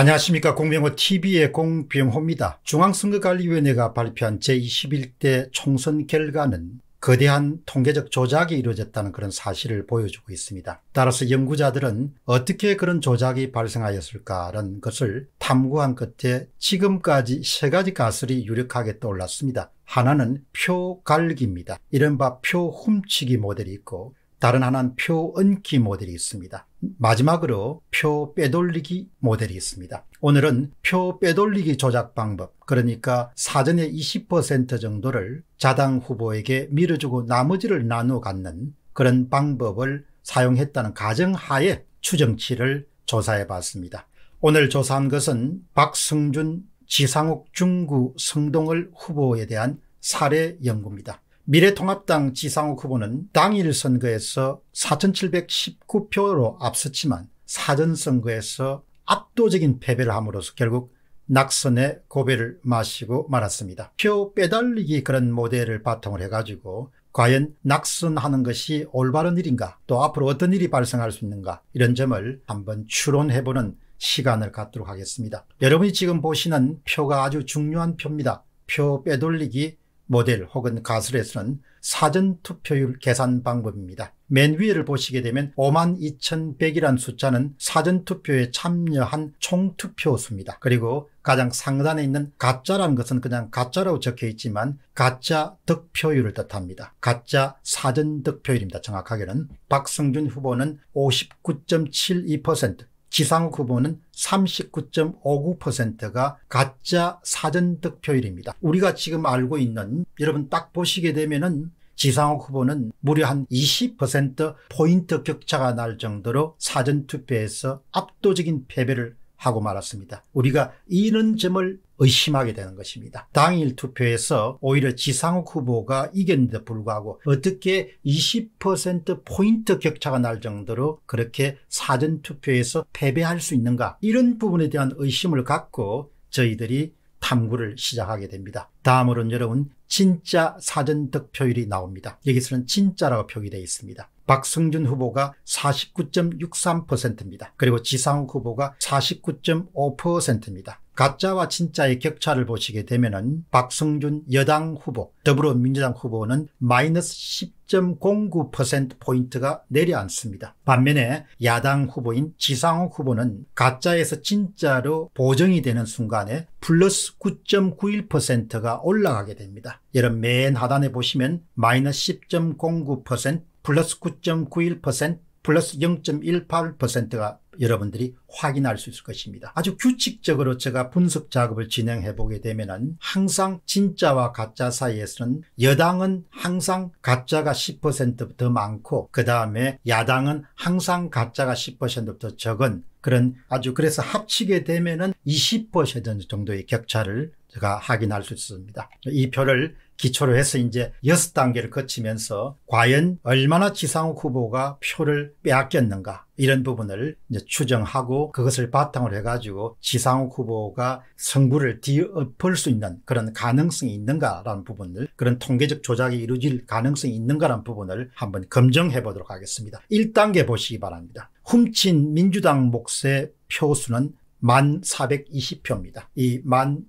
안녕하십니까 공병호 tv의 공병호입니다. 중앙선거관리위원회가 발표한 제21대 총선 결과는 거대한 통계적 조작이 이루어졌다는 그런 사실을 보여주고 있습니다. 따라서 연구자들은 어떻게 그런 조작이 발생하였을까라는 것을 탐구한 끝에 지금까지 세 가지 가설이 유력하게 떠올랐습니다. 하나는 표 갈기입니다. 이른바 표 훔치기 모델이 있고 다른 하나는 표은기 모델이 있습니다. 마지막으로 표 빼돌리기 모델이 있습니다. 오늘은 표 빼돌리기 조작 방법, 그러니까 사전에 20% 정도를 자당 후보에게 밀어주고 나머지를 나눠 갖는 그런 방법을 사용했다는 가정하에 추정치를 조사해 봤습니다. 오늘 조사한 것은 박승준 지상욱 중구 성동을 후보에 대한 사례 연구입니다. 미래통합당 지상욱 후보는 당일 선거에서 4719표로 앞섰지만 사전선거에서 압도적인 패배를 함으로써 결국 낙선의 고배를 마시고 말았습니다. 표 빼달리기 그런 모델을 바탕으로 해가지고 과연 낙선하는 것이 올바른 일인가 또 앞으로 어떤 일이 발생할 수 있는가 이런 점을 한번 추론해보는 시간을 갖도록 하겠습니다. 여러분이 지금 보시는 표가 아주 중요한 표입니다. 표 빼돌리기 모델 혹은 가설에서는 사전투표율 계산 방법입니다. 맨 위를 보시게 되면 52,100이란 숫자는 사전투표에 참여한 총투표수입니다. 그리고 가장 상단에 있는 가짜라는 것은 그냥 가짜라고 적혀있지만 가짜 득표율을 뜻합니다. 가짜 사전 득표율입니다. 정확하게는 박성준 후보는 59.72% 지상 후보는 39.59%가 가짜 사전 득표율입니다. 우리가 지금 알고 있는 여러분 딱 보시게 되면은 지상욱 후보는 무려 한 20%포인트 격차가 날 정도로 사전투표에서 압도적인 패배를 하고 말았습니다. 우리가 이런 점을 의심하게 되는 것입니다. 당일 투표에서 오히려 지상욱 후보가 이겼는데 불구하고 어떻게 20%포인트 격차가 날 정도로 그렇게 사전투표에서 패배할 수 있는가 이런 부분에 대한 의심을 갖고 저희들이 탐구를 시작하게 됩니다. 다음으로는 여러분 진짜 사전 득표율이 나옵니다. 여기서는 진짜라고 표기되어 있습니다. 박성준 후보가 49.63%입니다. 그리고 지상욱 후보가 49.5%입니다. 가짜와 진짜의 격차를 보시게 되면 박성준 여당 후보 더불어민주당 후보는 마이너스 10.09%포인트가 내려앉습니다. 반면에 야당 후보인 지상욱 후보는 가짜에서 진짜로 보정이 되는 순간에 플러스 9.91%가 올라가게 됩니다. 여러분 맨 하단에 보시면 마이너스 10.09% 플러스 9.91% 플러스 0.18%가 여러분들이 확인할 수 있을 것입니다. 아주 규칙적으로 제가 분석 작업을 진행해 보게 되면은 항상 진짜와 가짜 사이에서는 여당은 항상 가짜가 10%더 많고 그 다음에 야당은 항상 가짜가 10%더 적은 그런 아주 그래서 합치게 되면은 20% 정도의 격차를 제가 확인할 수 있습니다. 이 표를 기초로 해서 이제 여섯 단계를 거치면서 과연 얼마나 지상욱 후보가 표를 빼앗겼는가 이런 부분을 이제 추정하고 그것을 바탕으로 해가지고 지상욱 후보가 승부를 뒤엎을 수 있는 그런 가능성이 있는가라는 부분을 그런 통계적 조작이 이루어질 가능성이 있는가라는 부분을 한번 검증해 보도록 하겠습니다. 1단계 보시기 바랍니다. 훔친 민주당 몫의 표수는 만 420표입니다. 이만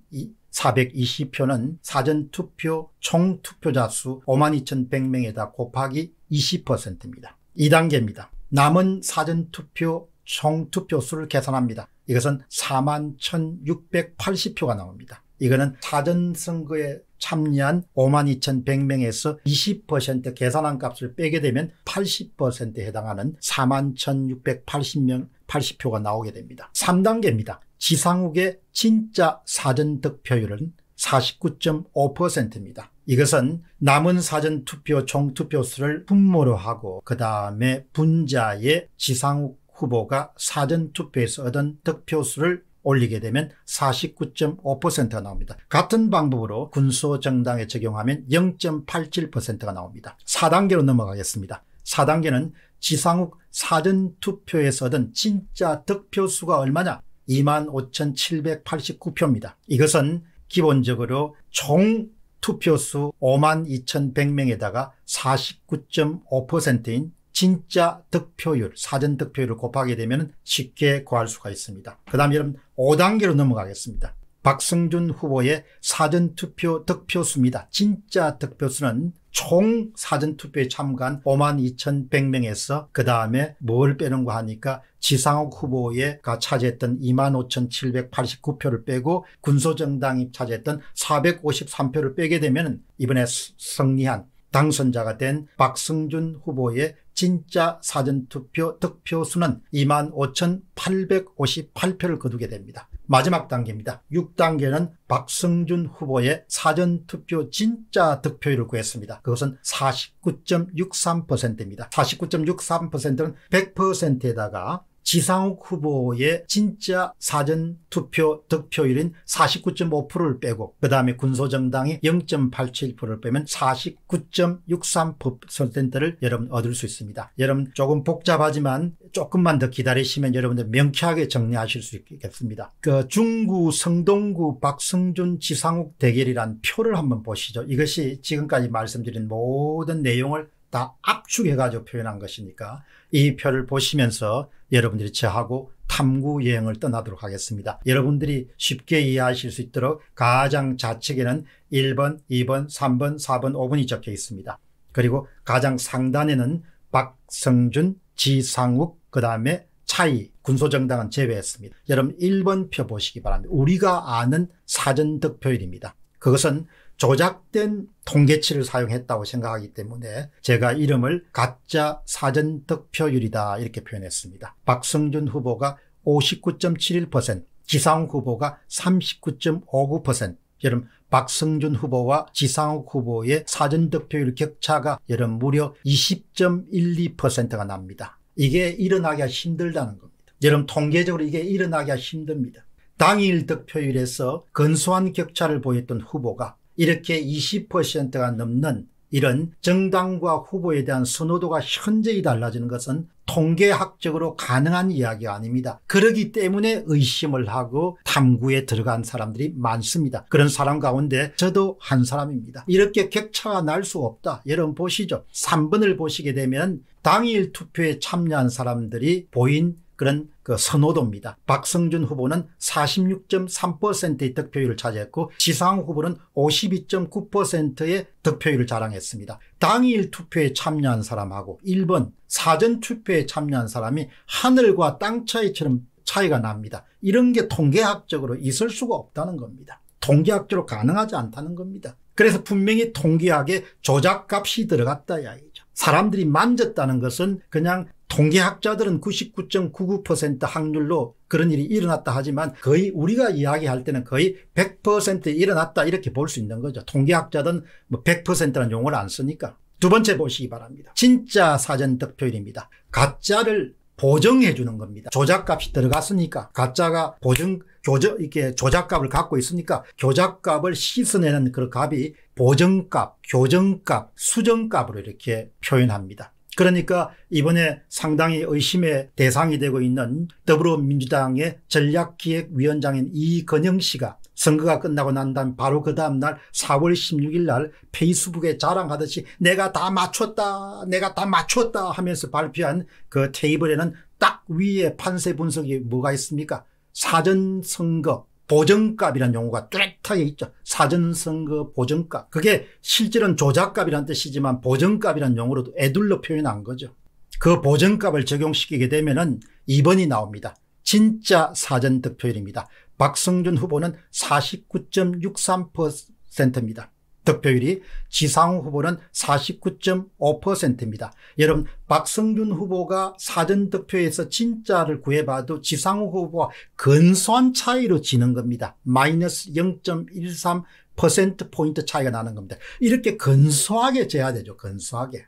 420표는 사전투표 총투표자 수 52,100명에다 곱하기 20%입니다. 2단계입니다. 남은 사전투표 총투표 수를 계산합니다. 이것은 41,680표가 나옵니다. 이거는 사전 선거에 참여한 52,100명에서 20% 계산한 값을 빼게 되면 80%에 해당하는 41,680명 80표가 나오게 됩니다. 3단계입니다. 지상욱의 진짜 사전 득표율은 49.5%입니다. 이것은 남은 사전 투표 총투표 수를 분모로 하고 그 다음에 분자의 지상욱 후보가 사전 투표에서 얻은 득표 수를 올리게 되면 49.5%가 나옵니다. 같은 방법으로 군소정당에 적용하면 0.87%가 나옵니다. 4단계로 넘어가겠습니다. 4단계는 지상욱 사전투표에서 얻은 진짜 득표수가 얼마냐 25,789표입니다. 이것은 기본적으로 총 투표수 52,100명에다가 49.5%인 진짜 득표율, 사전 득표율을 곱하게 되면 쉽게 구할 수가 있습니다. 그 다음 여러분 5단계로 넘어가겠습니다. 박성준 후보의 사전투표 득표수입니다. 진짜 득표수는 총 사전투표에 참가한 52,100명에서 그 다음에 뭘 빼는가 하니까 지상욱 후보가 차지했던 25,789표를 빼고 군소정당이 차지했던 453표를 빼게 되면 이번에 승리한 당선자가 된 박승준 후보의 진짜 사전투표 득표수는 25,858표를 거두게 됩니다. 마지막 단계입니다. 6단계는 박승준 후보의 사전투표 진짜 득표율을 구했습니다. 그것은 49.63%입니다. 49.63%는 100%에다가 지상욱 후보의 진짜 사전 투표 득표율인 49.5%를 빼고 그 다음에 군소정당이 0.87%를 빼면 49.63%를 여러분 얻을 수 있습니다. 여러분 조금 복잡하지만 조금만 더 기다리시면 여러분들 명쾌하게 정리하실 수 있겠습니다. 그 중구 성동구 박성준 지상욱 대결이란 표를 한번 보시죠. 이것이 지금까지 말씀드린 모든 내용을 다 압축해가지고 표현한 것이니까 이 표를 보시면서 여러분들이 저하고 탐구 여행을 떠나도록 하겠습니다. 여러분들이 쉽게 이해하실 수 있도록 가장 좌측에는 1번, 2번, 3번, 4번, 5번이 적혀 있습니다. 그리고 가장 상단에는 박성준, 지상욱, 그 다음에 차이, 군소정당은 제외했습니다. 여러분 1번 펴보시기 바랍니다. 우리가 아는 사전 득표율입니다. 그것은 조작된 통계치를 사용했다고 생각하기 때문에 제가 이름을 가짜 사전 득표율이다 이렇게 표현했습니다. 박성준 후보가 59.71%, 지상욱 후보가 39.59%, 여름 박성준 후보와 지상욱 후보의 사전 득표율 격차가 여름 무려 20.12%가 납니다. 이게 일어나기가 힘들다는 겁니다. 여름 통계적으로 이게 일어나기가 힘듭니다. 당일 득표율에서 근소한 격차를 보였던 후보가 이렇게 20%가 넘는 이런 정당과 후보에 대한 선호도가 현저히 달라지는 것은 통계학적으로 가능한 이야기가 아닙니다. 그러기 때문에 의심을 하고 탐구에 들어간 사람들이 많습니다. 그런 사람 가운데 저도 한 사람입니다. 이렇게 격차가 날 수 없다. 여러분 보시죠. 3번을 보시게 되면 당일 투표에 참여한 사람들이 보인 그런 그 선호도입니다. 박성준 후보는 46.3%의 득표율을 차지했고 지상 후보는 52.9%의 득표율을 자랑했습니다. 당일 투표에 참여한 사람하고 1번 사전 투표에 참여한 사람이 하늘과 땅 차이처럼 차이가 납니다. 이런 게 통계학적으로 있을 수가 없다는 겁니다. 통계학적으로 가능하지 않다는 겁니다. 그래서 분명히 통계학에 조작값이 들어갔다 이야기죠. 사람들이 만졌다는 것은 그냥 통계학자들은 99.99% 확률로 그런 일이 일어났다 하지만 거의 우리가 이야기할 때는 거의 100% 일어났다 이렇게 볼 수 있는 거죠. 통계학자들은 100%라는 뭐 용어를 안 쓰니까. 두 번째 보시기 바랍니다. 진짜 사전 득표율입니다. 가짜를 보정해 주는 겁니다. 조작값이 들어갔으니까 가짜가 보증 교저 이렇게 조작값을 갖고 있으니까 교작값을 씻어내는 그 값이 보정값, 교정값, 수정값으로 이렇게 표현합니다. 그러니까 이번에 상당히 의심의 대상이 되고 있는 더불어민주당의 전략기획위원장인 이건영 씨가 선거가 끝나고 난 다음 바로 그 다음날 4월 16일 날 페이스북에 자랑하듯이 내가 다 맞췄다 내가 다 맞췄다 하면서 발표한 그 테이블에는 딱 위에 판세 분석이 뭐가 있습니까 사전 선거 보정값이라는 용어가 뚜렷하게 있죠. 사전선거 보정값. 그게 실제는 로 조작값이라는 뜻이지만 보정값이라는 용어로도 애둘러 표현한 거죠. 그 보정값을 적용시키게 되면은 2번이 나옵니다. 진짜 사전 득표율입니다. 박성준 후보는 49.63%입니다. 득표율이 지상호 후보는 49.5%입니다. 여러분 박성준 후보가 사전 득표에서 진짜를 구해봐도 지상호 후보와 근소한 차이로 지는 겁니다. 마이너스 0.13%포인트 차이가 나는 겁니다. 이렇게 근소하게 재야 되죠. 근소하게.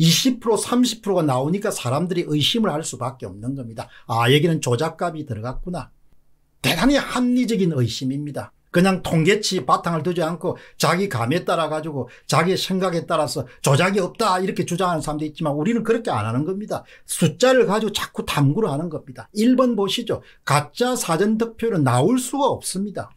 20% 예. 30%가 나오니까 사람들이 의심을 할 수밖에 없는 겁니다. 아 여기는 조작값이 들어갔구나. 대단히 합리적인 의심입니다. 그냥 통계치 바탕을 두지 않고 자기 감에 따라 가지고 자기 생각에 따라서 조작이 없다 이렇게 주장하는 사람도 있지만 우리는 그렇게 안 하는 겁니다. 숫자를 가지고 자꾸 탐구를 하는 겁니다. 1번 보시죠. 가짜 사전 득표율은 나올 수가 없습니다.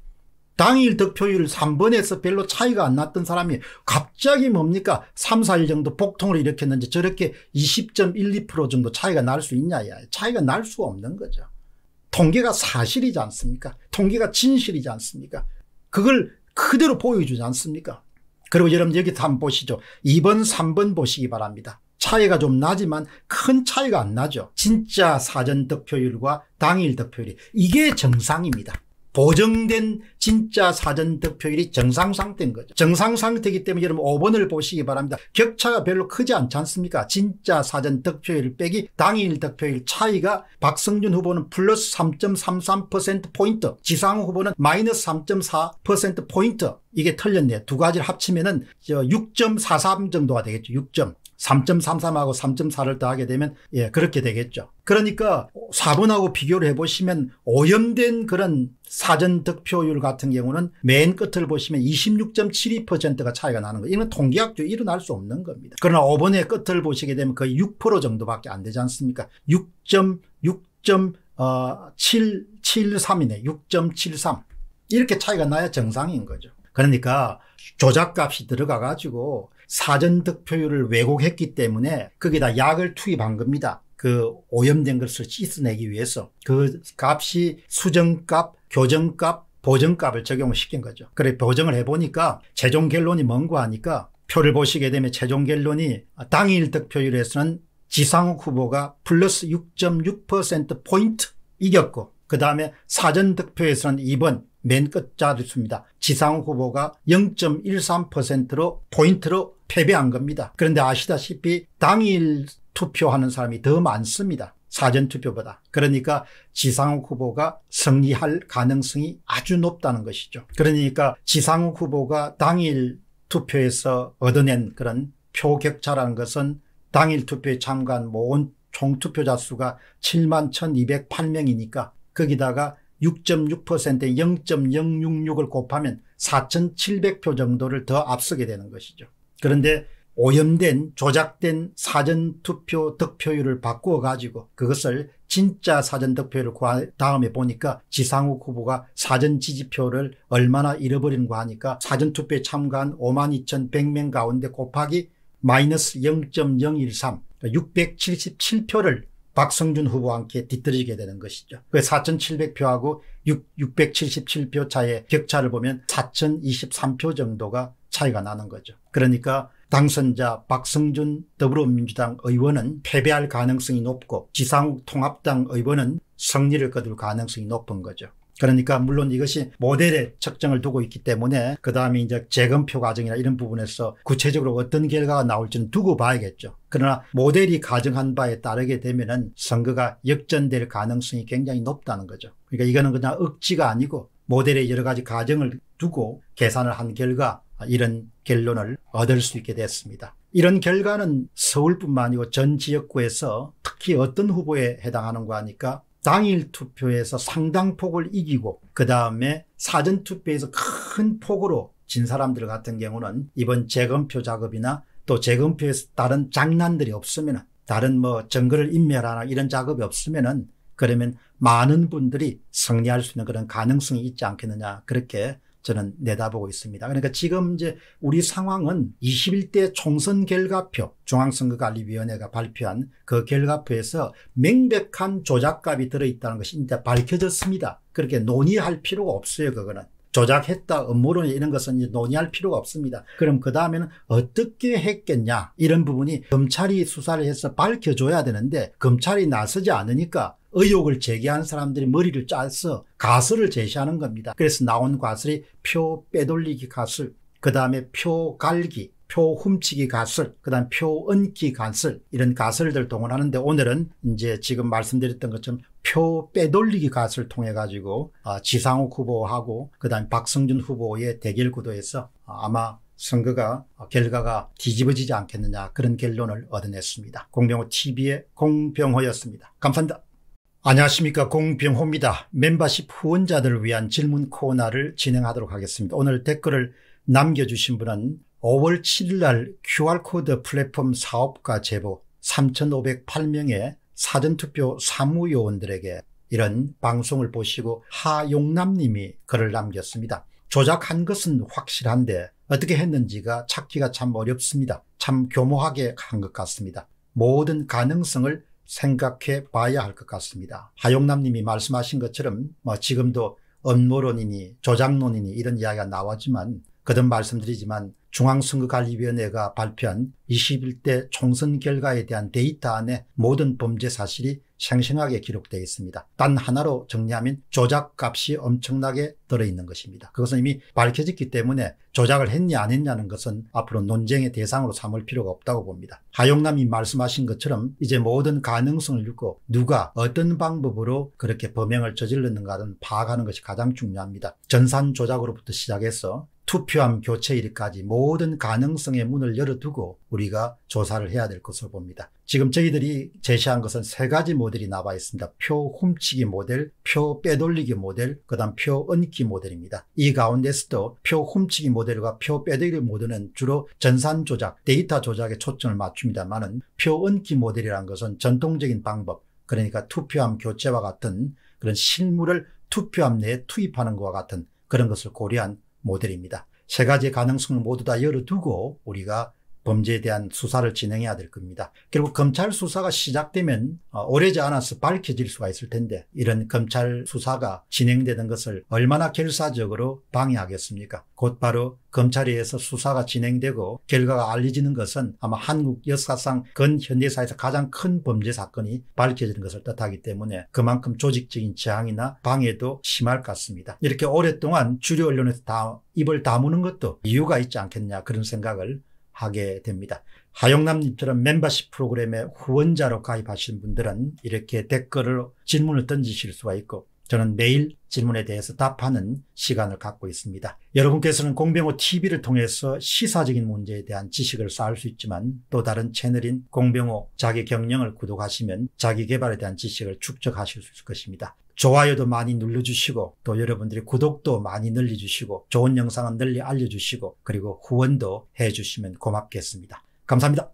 당일 득표율 3번에서 별로 차이가 안 났던 사람이 갑자기 뭡니까 3, 4일 정도 복통을 일으켰는지 저렇게 20.12% 정도 차이가 날 수 있냐 차이가 날 수가 없는 거죠. 통계가 사실이지 않습니까? 통계가 진실이지 않습니까? 그걸 그대로 보여주지 않습니까? 그리고 여러분 여기 한번 보시죠. 2번 3번 보시기 바랍니다. 차이가 좀 나지만 큰 차이가 안 나죠. 진짜 사전 득표율과 당일 득표율이 이게 정상입니다. 보정된 진짜 사전 득표율이 정상 상태인 거죠. 정상 상태이기 때문에 여러분 5번을 보시기 바랍니다. 격차가 별로 크지 않지 않습니까? 진짜 사전 득표율 빼기 당일 득표율 차이가 박성준 후보는 플러스 3.33%포인트, 지상 후보는 마이너스 3.4%포인트, 이게 틀렸네요. 두 가지를 합치면은 6.43 정도가 되겠죠. 6점. 3.33하고 3.4를 더하게 되면 예, 그렇게 되겠죠. 그러니까 4번하고 비교를 해보시면 오염된 그런 사전 득표율 같은 경우는 맨 끝을 보시면 26.72%가 차이가 나는 거예요. 이건 통계학적 으로 일어날 수 없는 겁니다. 그러나 5번의 끝을 보시게 되면 거의 6% 정도밖에 안 되지 않습니까? 6.6.773이네. 6.73. 이렇게 차이가 나야 정상인 거죠. 그러니까 조작값이 들어가 가지고 사전 득표율을 왜곡했기 때문에 거기다 약을 투입한 겁니다. 그 오염된 것을 씻어내기 위해서 그 값이 수정값, 교정값, 보정값을 적용을 시킨 거죠. 그래 보정을 해보니까 최종 결론이 뭔고 하니까 표를 보시게 되면 최종 결론이 당일 득표율에서는 지상욱 후보가 플러스 6.6%포인트 이겼고 그 다음에 사전 득표에서는 이번 맨 끝자리수입니다. 지상 후보가 0.13%로 포인트로 패배한 겁니다. 그런데 아시다시피 당일 투표하는 사람이 더 많습니다. 사전투표보다. 그러니까 지상욱 후보가 승리할 가능성이 아주 높다는 것이죠. 그러니까 지상욱 후보가 당일 투표에서 얻어낸 그런 표격차라는 것은 당일 투표에 참가한 모은 총투표자 수가 7만 1208명이니까 거기다가 6.6%에 0.066을 곱하면 4,700표 정도를 더 앞서게 되는 것이죠. 그런데 오염된 조작된 사전투표 득표율을 바꾸어 가지고 그것을 진짜 사전 득표율을 구한 다음에 보니까 지상욱 후보가 사전 지지표를 얼마나 잃어버린가 하니까 사전투표에 참가한 52,100명 가운데 곱하기 마이너스 0.013 677표를 박성준 후보와 함께 뒤떨어지게 되는 것이죠. 그 4,700표하고 677표 차의 격차를 보면 4,023표 정도가 차이가 나는 거죠. 그러니까 당선자 박성준 더불어민주당 의원은 패배할 가능성이 높고 지상욱 통합당 의원은 승리를 거둘 가능성이 높은 거죠. 그러니까 물론 이것이 모델에 측정을 두고 있기 때문에 그 다음에 이제 재검표 과정이나 이런 부분에서 구체적으로 어떤 결과가 나올지는 두고 봐야겠죠. 그러나 모델이 가정한 바에 따르게 되면은 선거가 역전될 가능성이 굉장히 높다는 거죠. 그러니까 이거는 그냥 억지가 아니고 모델의 여러 가지 가정을 두고 계산을 한 결과 이런 결론을 얻을 수 있게 됐습니다. 이런 결과는 서울뿐만 아니고 전 지역구에서 특히 어떤 후보에 해당하는거아니까 당일 투표에서 상당폭을 이기고 그 다음에 사전 투표에서 큰 폭으로 진 사람들 같은 경우는 이번 재검표 작업이나 또 재검표에서 다른 장난들이 없으면 다른 뭐 정거를 인멸하나 이런 작업이 없으면은 그러면 많은 분들이 승리할 수 있는 그런 가능성이 있지 않겠느냐 그렇게 저는 내다보고 있습니다. 그러니까 지금 이제 우리 상황은 21대 총선 결과표 중앙선거관리위원회가 발표한 그 결과표에서 명백한 조작값이 들어있다는 것이 이제 밝혀졌습니다. 그렇게 논의할 필요가 없어요. 그거는. 조작했다, 업무론 이런 것은 이제 논의할 필요가 없습니다. 그럼 그 다음에는 어떻게 했겠냐 이런 부분이 검찰이 수사를 해서 밝혀줘야 되는데 검찰이 나서지 않으니까 의혹을 제기한 사람들이 머리를 짜서 가설을 제시하는 겁니다. 그래서 나온 가설이 표 빼돌리기 가설, 그 다음에 표 갈기, 표 훔치기 가설, 그 다음 표은기 가설, 이런 가설들 동원하는데 오늘은 이제 지금 말씀드렸던 것처럼 표 빼돌리기 가설을 통해 가지고 아, 지상욱 후보하고 그 다음 박성준 후보의 대결 구도에서 아, 아마 선거가 아, 결과가 뒤집어지지 않겠느냐 그런 결론을 얻어냈습니다. 공병호 TV의 공병호였습니다. 감사합니다. 안녕하십니까 공병호입니다. 멤버십 후원자들을 위한 질문 코너를 진행하도록 하겠습니다. 오늘 댓글을 남겨주신 분은 5월 7일 날 QR코드 플랫폼 사업가 제보 3,508명의 사전투표 사무요원들에게 이런 방송을 보시고 하용남님이 글을 남겼습니다. 조작한 것은 확실한데 어떻게 했는지가 찾기가 참 어렵습니다. 참 교묘하게 한 것 같습니다. 모든 가능성을 생각해 봐야 할 것 같습니다. 하용남님이 말씀하신 것처럼 뭐 지금도 업무론이니 조작론이니 이런 이야기가 나왔지만 그든 말씀드리지만 중앙선거관리위원회가 발표한 21대 총선 결과에 대한 데이터 안에 모든 범죄 사실이 생생하게 기록되어 있습니다. 단 하나로 정리하면 조작값이 엄청나게 들어있는 것입니다. 그것은 이미 밝혀졌기 때문에 조작을 했냐 안 했냐는 것은 앞으로 논쟁의 대상으로 삼을 필요가 없다고 봅니다. 하용남이 말씀하신 것처럼 이제 모든 가능성을 잃고 누가 어떤 방법으로 그렇게 범행을 저질렀는가를 파악하는 것이 가장 중요합니다. 전산 조작으로부터 시작해서 투표함 교체 일까지 모든 가능성의 문을 열어두고 우리가 조사를 해야 될 것으로 봅니다. 지금 저희들이 제시한 것은 세 가지 모델이 나와 있습니다. 표 훔치기 모델, 표 빼돌리기 모델, 그 다음 표 얹기 모델입니다. 이 가운데서도 표 훔치기 모델과 표 빼돌리기 모델은 주로 전산 조작, 데이터 조작에 초점을 맞춥니다만은 표 얹기 모델이란 것은 전통적인 방법, 그러니까 투표함 교체와 같은 그런 실물을 투표함 내에 투입하는 것과 같은 그런 것을 고려한 모델입니다. 세 가지 가능성을 모두 다 열어두고 우리가 범죄에 대한 수사를 진행해야 될 겁니다. 결국 검찰 수사가 시작되면 어, 오래지 않아서 밝혀질 수가 있을 텐데 이런 검찰 수사가 진행되는 것을 얼마나 결사적으로 방해하겠습니까? 곧바로 검찰에 의해서 수사가 진행되고 결과가 알려지는 것은 아마 한국 역사상 근현대사에서 가장 큰 범죄 사건이 밝혀지는 것을 뜻하기 때문에 그만큼 조직적인 재앙이나 방해도 심할 것 같습니다. 이렇게 오랫동안 주류 언론에서 다 입을 다무는 것도 이유가 있지 않겠냐 그런 생각을 하게 됩니다. 하영남님처럼 멤버십 프로그램에 후원자로 가입하신 분들은 이렇게 댓글을 질문을 던지실 수가 있고 저는 매일 질문에 대해서 답하는 시간을 갖고 있습니다. 여러분께서는 공병호 TV를 통해서 시사적인 문제에 대한 지식을 쌓을 수 있지만 또 다른 채널인 공병호 자기 경영을 구독하시면 자기 개발에 대한 지식을 축적하실 수 있을 것입니다. 좋아요도 많이 눌러주시고 또 여러분들이 구독도 많이 늘려주시고 좋은 영상은 널리 알려주시고 그리고 후원도 해주시면 고맙겠습니다. 감사합니다.